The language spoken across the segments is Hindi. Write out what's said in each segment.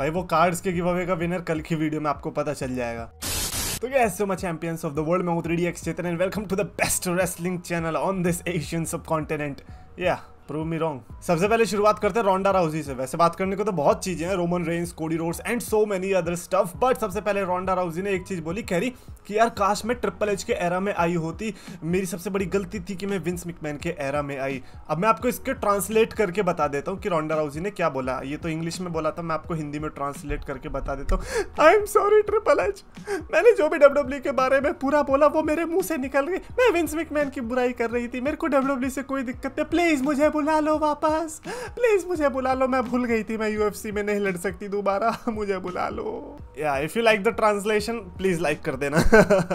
भाई वो कार्ड्स के गिव अवे का विनर कल की वीडियो में आपको पता चल जाएगा तो guys so much champions of the world मैं three D X Chetan and welcome to the best wrestling channel on this Asian subcontinent या प्रूव मी रॉन्ग सबसे पहले शुरुआत करते हैं रोंडा राउजी से वैसे बात करने को तो बहुत चीजें हैं Roman Reigns Cody Rhodes and so many other stuff but सबसे पहले रोंडा राउजी ने एक चीज बोली कह रही कि यार काश मैं ट्रिपल एच के एरा में आई होती मेरी सबसे बड़ी गलती थी कि मैं विंस मिकमैन के एरा में आई अब मैं आपको इसके ट्रांसलेट करके बता देता हूँ कि रोंडा राउजी ने क्या बोला ये तो इंग्लिश में बोला था मैं आपको हिंदी में ट्रांसलेट करके बता देता हूँ I am sorry triple H मैंने जो भी डब्ल्यू e के बारे में पूरा बोला वो मेरे मुंह से निकल गई मैं विंस मिकमैन की बुराई कर रही थी मेरे को डब्ल्यू e से कोई दिक्कत नहीं प्लीज मुझे बुला लो वापस प्लीज मुझे बुला लो मैं भूल गई थी मैं यूएफसी में नहीं लड़ सकती दोबारा मुझे बुला लो या if you like the translation please like कर देना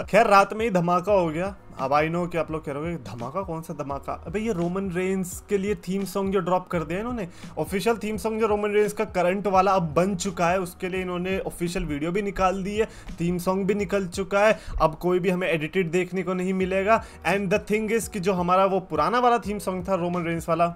खैर रात में ही धमाका हो गया अब आई नो कि आप लोग कह रहे हो धमाका कौन सा धमाका अबे ये रोमन रेंस के लिए थीम सॉन्ग जो ड्रॉप कर दिया इन्होंने ऑफिशियल थीम सॉन्ग जो रोमन रेंस का करंट वाला अब बन चुका है उसके लिए इन्होंने ऑफिशियल वीडियो भी निकाल दी है थीम सॉन्ग भी निकल चुका है अब कोई भी हमें एडिटेड देखने को नहीं मिलेगा एंड द थिंग इज़ कि जो हमारा वो पुराना वाला थीम सॉन्ग था रोमन रेंस वाला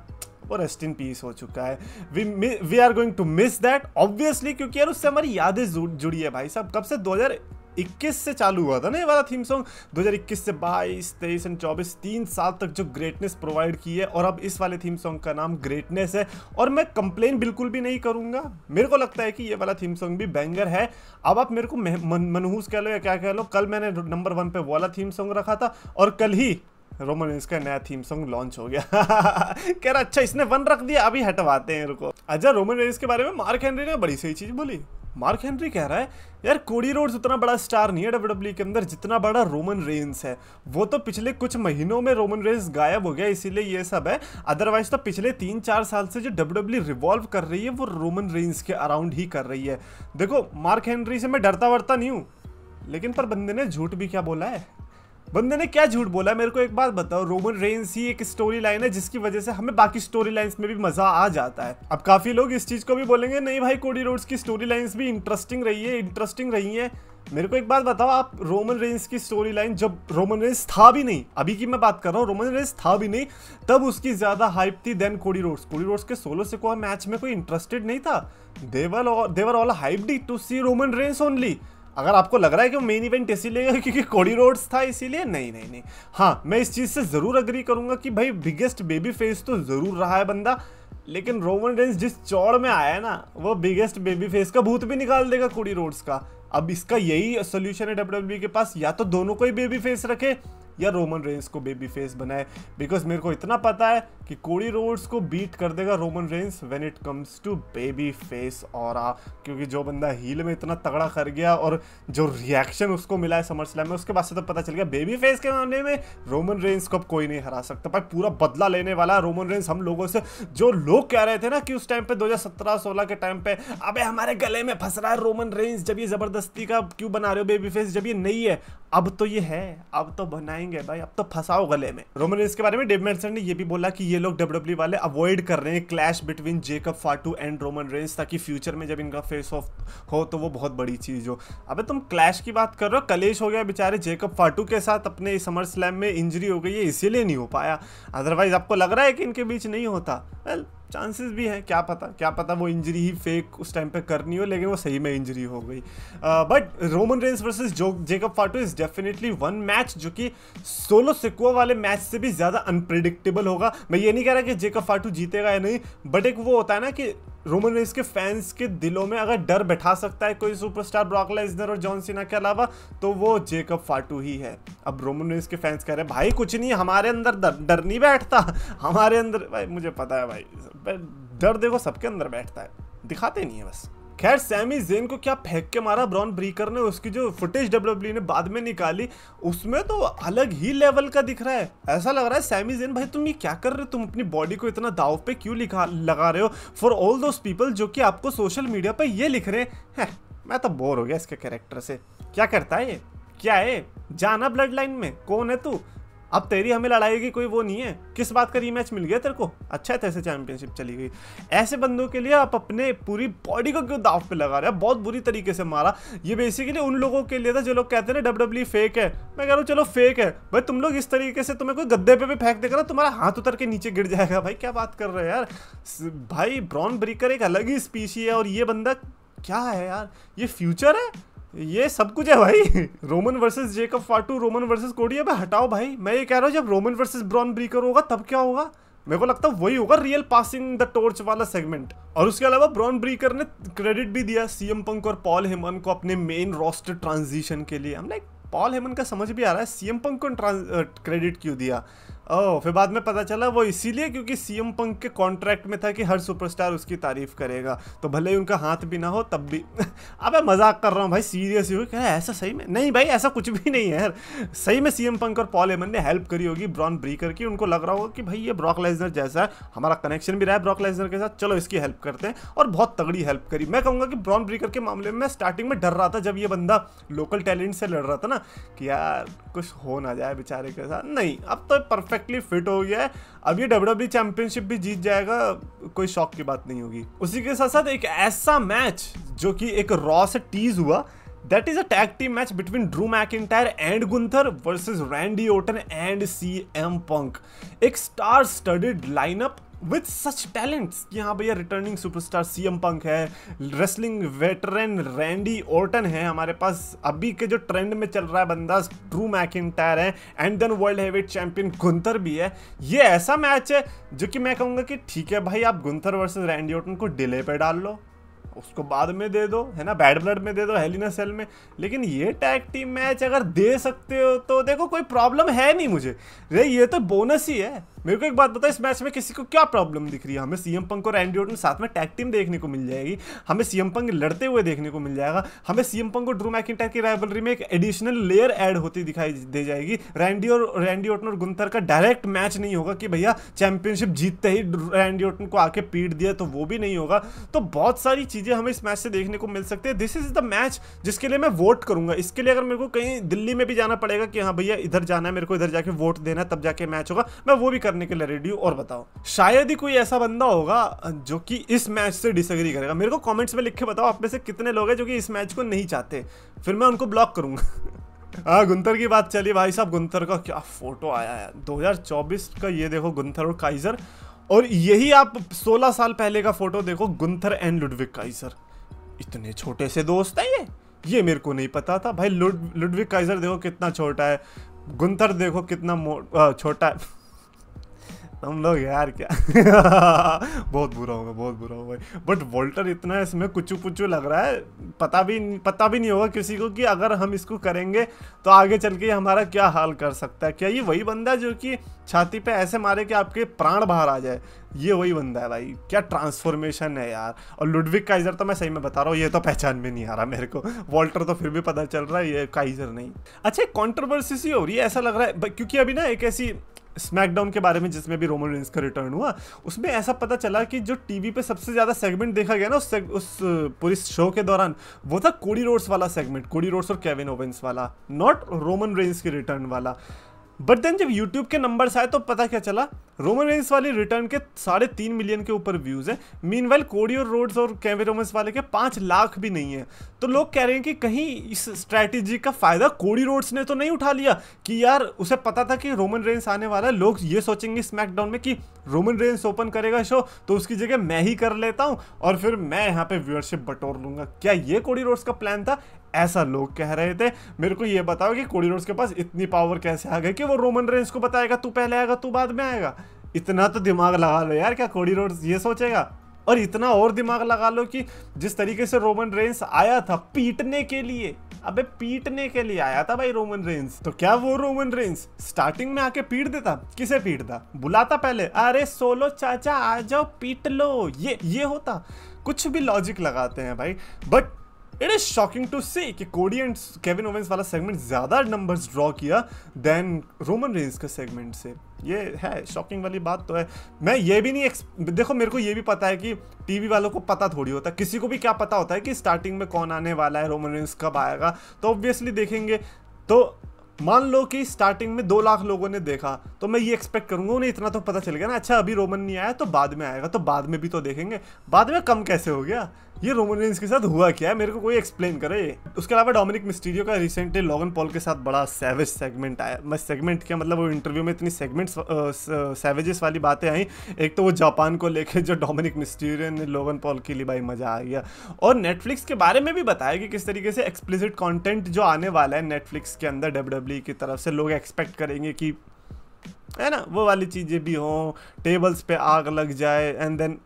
वो रेस्ट इन पीस हो चुका है we we are going to miss that obviously क्योंकि यार उससे हमारी यादें जुड़ी है भाई साहब कब से 2000 2021 से चालू हुआ था ना ये वाला थीम सॉन्ग 2021 से 22, 23 एंड 24 तीन साल तक जो ग्रेटनेस प्रोवाइड की है और अब इस वाले थीम सॉन्ग का नाम ग्रेटनेस है और मैं कंप्लेन बिल्कुल भी नहीं करूंगा मेरे को लगता है कि ये वाला थीम सॉन्ग भी बैंगर है अब आप मेरे को मनहूस कह लो या क्या कह लो कल मैंने नंबर वन पे वाला थीम सॉन्ग रखा था और कल ही रोमन का नया थीम सॉन्ग लॉन्च हो गया कह रहा अच्छा इसने वन रख दिया अभी हटवाते हैं रुको अच्छा रोमन रेंस के बारे में मार्क हेनरी ने बड़ी सही चीज़ बोली मार्क हेनरी कह रहा है यार कोडी रोड्स उतना बड़ा स्टार नहीं है डब्ल्यू e के अंदर जितना बड़ा रोमन रेंस है वो तो पिछले कुछ महीनों में रोमन रेंस गायब हो गया इसीलिए ये सब है अदरवाइज तो पिछले तीन चार साल से जो डब्ल्यू e रिवॉल्व कर रही है वो रोमन रेंस के अराउंड ही कर रही है देखो मार्क हेनरी से मैं डरता वरता नहीं हूँ लेकिन पर बंदे ने झूठ भी क्या बोला है बंदे ने क्या झूठ बोला मेरे को एक बात बताओ रोमन रेंस ही एक स्टोरी लाइन है जिसकी वजह से हमें बाकी स्टोरी लाइंस में भी मजा आ जाता है अब काफी लोग इस चीज को भी बोलेंगे नहीं भाई कोडी रोड्स की स्टोरी लाइंस भी इंटरेस्टिंग रही है इंटरेस्टिंग रही है मेरे को एक बात बताओ आप रोमन रेंस की स्टोरी लाइन जब रोमन रेंस था भी नहीं अभी की मैं बात कर रहा हूँ रोमन रेंस था भी नहीं तब उसकी ज्यादा हाइप थी then Cody Rhodes Cody Rhodes के सोलो से कोई मैच में कोई इंटरेस्टेड नहीं था they were they were all hyped to see Roman Reigns only अगर आपको लग रहा है कि मेन इवेंट इसीलिए क्योंकि कोडी रोड्स था इसीलिए नहीं नहीं नहीं हाँ मैं इस चीज़ से ज़रूर अग्री करूंगा कि भाई बिगेस्ट बेबी फेस तो ज़रूर रहा है बंदा लेकिन रोमन रेंस जिस चौड़ में आया है ना वो बिगेस्ट बेबी फेस का भूत भी निकाल देगा कोडी रोड्स का अब इसका यही सोल्यूशन है डब्ल्यू e के पास या तो दोनों को ही बेबी फेस रखे या रोमन रेंस को बेबी फेस बनाए बिकॉज मेरे को इतना पता है कि कोडी रोड्स को बीट कर देगा Roman Reigns when it comes to baby face और क्योंकि जो बंदा हील में इतना तगड़ा कर गया और जो रिएक्शन उसको मिला है समर स्लैम में उसके बाद से तो पता चल गया बेबी फेस के मामले में रोमन रेंस को अब कोई नहीं हरा सकता पर पूरा बदला लेने वाला है रोमन रेंस हम लोगों से जो लोग कह रहे थे ना कि उस टाइम पे 2017-16 के टाइम पे अबे हमारे गले में फंस रहा है रोमन रेंस जब ये जबरदस्ती का क्यों बना रहे हो बेबी फेस जब ये नहीं है अब तो ये है अब तो बनाएंगे रिंग है भाई अब तो फंसाओ गले में रोमन रेंस के बारे में डेव मेंसन ने ये भी बोला कि ये लोग डब्ल्यूब्ल्यू e वाले अवॉइड कर रहे हैं clash between Jacob Fatu and Roman Reigns ताकि फ्यूचर में जब इनका फेस ऑफ हो तो वो बहुत बड़ी चीज़ हो अबे तुम क्लैश की बात कर रहे हो कलेश हो गया बेचारे जेकब फाटू के साथ अपने समर स्लैम में इंजरी हो गई है इसीलिए नहीं हो पाया अदरवाइज आपको लग रहा है कि इनके बीच नहीं होता वेल well, चांसेस भी हैं क्या पता क्या पता वो इंजरी ही फेक उस टाइम पे करनी हो लेकिन वो सही में इंजरी हो गई बट रोमन रेंस वर्सेस जो Jacob Fatu is definitely one match जो कि सोलो सिक्वा वाले मैच से भी ज़्यादा अनप्रिडिक्टेबल होगा मैं ये नहीं कह रहा कि जेकब फाटू जीतेगा या नहीं बट एक वो होता है ना कि रोमन रेस के फैंस के दिलों में अगर डर बैठा सकता है कोई सुपरस्टार ब्रॉक लेजनर और जॉन सिन्हा के अलावा तो वो जेकब फाटू ही है अब रोमन रेस के फैंस कह रहे हैं भाई कुछ नहीं हमारे अंदर डर डर नहीं बैठता हमारे अंदर भाई मुझे पता है भाई डर देखो सबके अंदर बैठता है दिखाते नहीं है बस खैर सैमी जेन को क्या फेंक के मारा ब्रॉन ब्रीकर ने उसकी जो फुटेज डब्ल्यू e ने बाद में निकाली उसमें तो अलग ही लेवल का दिख रहा है ऐसा लग रहा है सैमी जेन भाई तुम ये क्या कर रहे हो तुम अपनी बॉडी को इतना दाव पे क्यों लिखा लगा रहे हो फॉर ऑल दोज पीपल जो कि आपको सोशल मीडिया पर ये लिख रहे हैं मैं तो बोर हो गया इसके कैरेक्टर से क्या करता है ये क्या है जाना ब्लड लाइन में कौन है तू अब तेरी हमें लड़ाई की कोई वो नहीं है किस बात का रीमैच मिल गया तेरे को अच्छा है तैसे चैंपियनशिप चली गई ऐसे बंदों के लिए आप अपने पूरी बॉडी को क्यों दाव पे लगा रहे हैं बहुत बुरी तरीके से मारा ये बेसिकली उन लोगों के लिए था जो लोग कहते हैं ना डब्ल्यू फेक है मैं कह रहा हूँ चलो फेक है भाई तुम लोग इस तरीके से तुम्हें कोई गद्दे पे भी फेंक देगा ना तुम्हारा हाथ उतर के नीचे गिर जाएगा भाई क्या बात कर रहे हैं यार भाई ब्रॉन ब्रीकर एक अलग ही स्पीशी है और ये बंदा क्या है यार ये फ्यूचर है ये सब कुछ है भाई Roman versus Jacob Fatu Roman versus Cody अबे हटाओ भाई मैं ये कह रहा हूँ जब रोमन वर्सेस ब्रॉन ब्रीकर होगा तब क्या होगा मेरे को लगता है वही होगा रियल पासिंग द टॉर्च वाला सेगमेंट और उसके अलावा ब्रॉन ब्रीकर ने क्रेडिट भी दिया सीएम पंक और पॉल हेमन को अपने मेन रोस्टर ट्रांजिशन के लिए हम लाइक पॉल हेमन का समझ भी आ रहा है सीएम पंक को क्रेडिट क्यों दिया ओह फिर बाद में पता चला वो इसीलिए क्योंकि सीएम पंक के कॉन्ट्रैक्ट में था कि हर सुपरस्टार उसकी तारीफ करेगा तो भले ही उनका हाथ भी ना हो तब भी अब मजाक कर रहा हूँ भाई सीरियस ही कह ऐसा सही में नहीं भाई ऐसा कुछ भी नहीं है यार सही में सीएम पंक और पॉल एमन ने हेल्प करी होगी ब्रॉन ब्रीकर की उनको लग रहा होगा कि भाई ये ब्रॉक लेजनर जैसा है हमारा कनेक्शन भी रहा है ब्रॉक लेजनर के साथ चलो इसकी हेल्प करते हैं और बहुत तगड़ी हेल्प करी मैं कहूँगा कि ब्रॉन ब्रीकर के मामले में स्टार्टिंग में डर रहा था जब ये बंदा लोकल टैलेंट से लड़ रहा था ना कि यार कुछ हो ना जाए बेचारे के साथ नहीं अब तो परफेक्ट परफेक्टली फिट हो गया है अब ये डब्ल्यू चैंपियनशिप e भी जीत जाएगा कोई शौक की बात नहीं होगी उसी के साथ साथ एक ऐसा मैच जो कि एक रॉ से टीज हुआ that is a tag team match between Drew McIntyre and Gunther versus Randy Orton and C M Punk एक star studded lineup with such talents हाँ भैया रिटर्निंग सुपरस्टार सीएम पंक है रेसलिंग वेटरन रैंडी ओर्टन है हमारे पास अभी के जो ट्रेंड में चल रहा है बंदा ट्रू इन टायर है and then world heavyweight champion Gunther भी है ये ऐसा मैच है जो कि मैं कहूँगा कि ठीक है भाई आप गुंतर वर्सेज रैंडी ओर्टन को डिले पे डाल लो उसको बाद में दे दो है ना बैड ब्लड में दे दो हेलिना सेल में लेकिन ये टैग टीम मैच अगर दे सकते हो तो देखो कोई प्रॉब्लम है नहीं मुझे रे ये तो बोनस ही है मेरे को एक बात बताओ इस मैच में किसी को क्या प्रॉब्लम दिख रही है हमें सीएम पंक और एंडी ओटन साथ में टैग टीम देखने को मिल जाएगी हमें सीएम पंक लड़ते हुए देखने को मिल जाएगा हमें सीएम पंक और ड्रू मैकिटायर की राइवलरी में एक एडिशनल लेयर ऐड होती दिखाई दे जाएगी रैंडी और रैंडी ओटन और गुंथर का डायरेक्ट मैच नहीं होगा कि भैया चैंपियनशिप जीतते ही रैंडी ओटन को आके पीट दिया तो वो भी नहीं होगा तो बहुत सारी चीज़ें हमें इस मैच से देखने को मिल सकती है दिस इज द मैच जिसके लिए मैं वोट करूंगा इसके लिए अगर मेरे को कहीं दिल्ली में भी जाना पड़ेगा कि हाँ भैया इधर जाना है मेरे को इधर जाके वोट देना है तब जाके मैच होगा मैं वो भी कर करने के लिए रेडी और बताओ शायद ही कोई ऐसा बंदा होगा जो कि इस मैच से डिसएग्री करेगा मेरे को कमेंट्स में लिख के बताओ आप में से कितने लोग हैं जो कि इस मैच को नहीं चाहते फिर मैं उनको ब्लॉक करूंगा हाँ गुंथर की बात चली भाई साहब गुंथर का क्या फोटो आया है 2024 का ये देखो गुंथर और काइजर और यही आप 16 साल पहले का फोटो देखो गुंथर एंड लुडविक काइजर इतने छोटे से दोस्त हैं ये ये मेरे को नहीं पता था भाई लुड लुडविक काइजर देखो कितना छोटा है गुंथर देखो कितना छोटा है तुम लोग यार क्या बहुत बुरा होगा बहुत बुरा होगा भाई बट वोल्टर इतना इसमें कुचू पुचू लग रहा है पता भी पता भी नहीं होगा किसी को कि अगर हम इसको करेंगे तो आगे चल के हमारा क्या हाल कर सकता है क्या ये वही बंदा है जो कि छाती पे ऐसे मारे कि आपके प्राण बाहर आ जाए ये वही बंदा है भाई क्या ट्रांसफॉर्मेशन है यार और लुडविक काइजर तो मैं सही में बता रहा हूँ ये तो पहचान में नहीं आ रहा मेरे को वॉल्टर तो फिर भी पता चल रहा है ये काइजर नहीं अच्छा एक कॉन्ट्रोवर्सी सी हो रही है ऐसा लग रहा है क्योंकि अभी ना एक ऐसी स्मैकडाउन के बारे में जिसमें भी रोमन रेंस का रिटर्न हुआ उसमें ऐसा पता चला कि जो टीवी पे सबसे ज़्यादा सेगमेंट देखा गया ना उस उस पूरी शो के दौरान वो था कोडी रोड्स वाला सेगमेंट कोडी रोड्स और केविन ओवेंस वाला नॉट रोमन रेंस के रिटर्न वाला बट देन जब यूट्यूब के नंबर्स आए तो पता क्या चला रोमन रेंस वाली रिटर्न के साढ़े तीन मिलियन के ऊपर व्यूज़ है मीन वेल कोडी और रोड्स और कैमे रोमेंस वाले के पांच लाख भी नहीं है तो लोग कह रहे हैं कि कहीं इस स्ट्रैटेजी का फ़ायदा कोडी रोड्स ने तो नहीं उठा लिया कि यार उसे पता था कि रोमन रेंस आने वाला है लोग ये सोचेंगे स्मैकडाउन में कि रोमन रेंस ओपन करेगा शो तो उसकी जगह मैं ही कर लेता हूँ और फिर मैं यहाँ पे व्यूअरशिप बटोर लूंगा क्या ये कोडी रोड्स का प्लान था ऐसा लोग कह रहे थे मेरे को यह बताओ कि कोडी रोड्स के पास इतनी पावर कैसे आ गई कि वो रोमन रेंस को बताएगा तू पहले आएगा तू बाद में आएगा इतना तो दिमाग लगा लो यार क्या कोडी रोड्स ये सोचेगा और इतना और दिमाग लगा लो कि जिस तरीके से रोमन रेंस आया था पीटने के लिए अबे पीटने के लिए आया था भाई रोमन रेंस तो क्या वो रोमन रेंस स्टार्टिंग में आके पीट देता किसे पीटता बुलाता पहले अरे सोलो चाचा आ जाओ पीट लो ये ये होता कुछ भी लॉजिक लगाते हैं भाई but it is shocking to say कि कोडी एंड केविन ओवेंस वाला सेगमेंट ज़्यादा नंबर्स ड्रॉ किया देन रोमन रेंज के सेगमेंट से ये है शॉकिंग वाली बात तो है मैं ये भी नहीं देखो मेरे को ये भी पता है कि टीवी वालों को पता थोड़ी होता है किसी को भी क्या पता होता है कि स्टार्टिंग में कौन आने वाला है रोमन रेंस कब आएगा तो ऑब्वियसली देखेंगे तो मान लो कि स्टार्टिंग में दो लाख लोगों ने देखा तो मैं ये एक्सपेक्ट करूंगा उन्हें इतना तो पता चल गया ना अच्छा अभी रोमन नहीं आया तो बाद में आएगा तो बाद में भी तो देखेंगे बाद में कम कैसे हो गया ये रोमोनियंस के साथ हुआ क्या है मेरे को कोई एक्सप्लेन करे उसके अलावा डोमिनिक मिस्टीरियो का रिसेंटली लॉगन पॉल के साथ बड़ा सेवेज सेगमेंट आया मैं सेगमेंट क्या मतलब वो इंटरव्यू में इतनी सेगमेंट्स सेवेजेस वाली बातें आई एक तो वो जापान को लेके जो डोमिनिक मिस्टीरियो ने लॉगन पॉल के लिए भाई मज़ा आ गया और नेटफ्लिक्स के बारे में भी बताया कि किस तरीके से एक्सप्लिसिट कॉन्टेंट जो आने वाला है नेटफ्लिक्स के अंदर डब्ल्यू e की तरफ से लोग एक्सपेक्ट करेंगे कि है ना वो वाली चीज़ें भी हों टेबल्स पे आग लग जाए एंड देन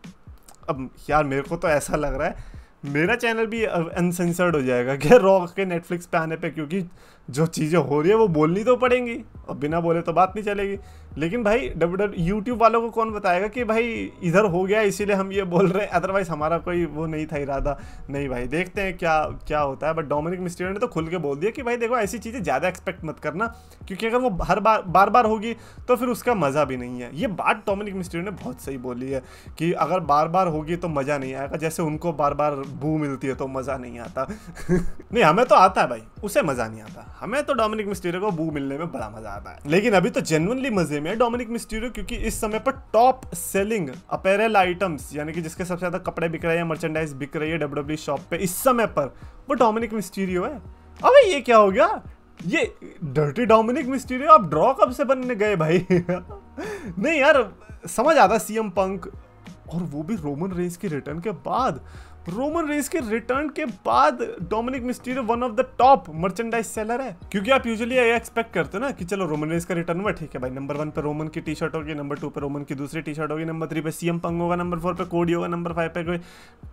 अब यार मेरे को तो ऐसा लग रहा है मेरा चैनल भी अनसेंसर्ड हो जाएगा क्या रॉक के नेटफ्लिक्स पे आने पे क्योंकि जो चीज़ें हो रही है वो बोलनी तो पड़ेंगी और बिना बोले तो बात नहीं चलेगी लेकिन भाई डब्ल्यू डब्ल्यू यूट्यूब वालों को कौन बताएगा कि भाई इधर हो गया इसीलिए हम ये बोल रहे हैं अदरवाइज़ हमारा कोई वो नहीं था इरादा नहीं भाई देखते हैं क्या क्या होता है बट डोमिनिक मिस्टीरियो ने तो खुल के बोल दिया कि भाई देखो ऐसी चीज़ें ज़्यादा एक्सपेक्ट मत करना क्योंकि अगर वो हर बार बार बार होगी तो फिर उसका मज़ा भी नहीं है ये बात डोमिनिक मिस्टीरियो ने बहुत सही बोली है कि अगर बार बार होगी तो मज़ा नहीं आएगा जैसे उनको बार बार बू मिलती है तो मज़ा नहीं आता नहीं हमें तो आता है भाई उसे मज़ा नहीं आता हमें तो डोमिनिक मिस्टीरियो को बू मिलने में बड़ा मजा आता है लेकिन अभी तो जेनवनली मजे में डोमिनिक मिस्टीरियो क्योंकि इस समय पर टॉप सेलिंग अपेरल आइटम्स यानी कि जिसके सबसे ज्यादा कपड़े बिक रहे हैं मर्चेंडाइज बिक रही है डब्ल्यू शॉप e पे इस समय पर वो डोमिनिक मिस्टीरियो है अबे ये क्या हो गया ये डर्टी डोमिनिक मिस्टीरियो आप ड्रॉ कब से बनने गए भाई नहीं यार समझ आता सीएम पंक और वो भी रोमन रेंज के रिटर्न के बाद रोमन रेस के रिटर्न के बाद Dominik Mysterio one of the top merchandise seller है क्योंकि आप यूजुअली ये एक्सपेक्ट करते हो ना कि चलो रोमन रेस का रिटर्न हुआ ठीक है भाई नंबर वन पर रोमन की टी शर्ट होगी नंबर टू पर रोमन की दूसरी टी शर्ट होगी नंबर थ्री पे सीएम पंग होगा नंबर फोर पे कोडी होगा नंबर फाइव पे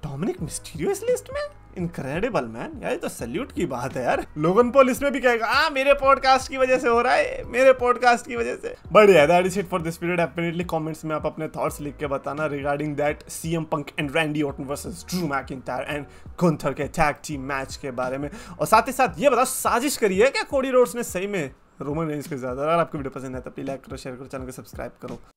डोमिनिक मिस्टीरियो इस लिस्ट में इनक्रेडिबल मैन यार ये तो सल्यूट की बात है यार लोगन पोल इसमें भी कहेगा आ, हाँ, मेरे पॉडकास्ट की वजह से हो रहा है मेरे पॉडकास्ट की वजह से बढ़िया that is it for this period definitely comments में आप अपने थॉट्स लिख के बताना regarding that CM Punk and Randy Orton versus Drew McIntyre and Gunther के टैग टीम मैच के बारे में और साथ ही साथ ये बताओ साजिश करिए क्या कोडी रोड्स ने सही में रोमन रेंज के ज्यादा अगर आपको वीडियो पसंद है तो प्लीज लाइक करो शेयर करो चैनल को सब्सक्राइब करो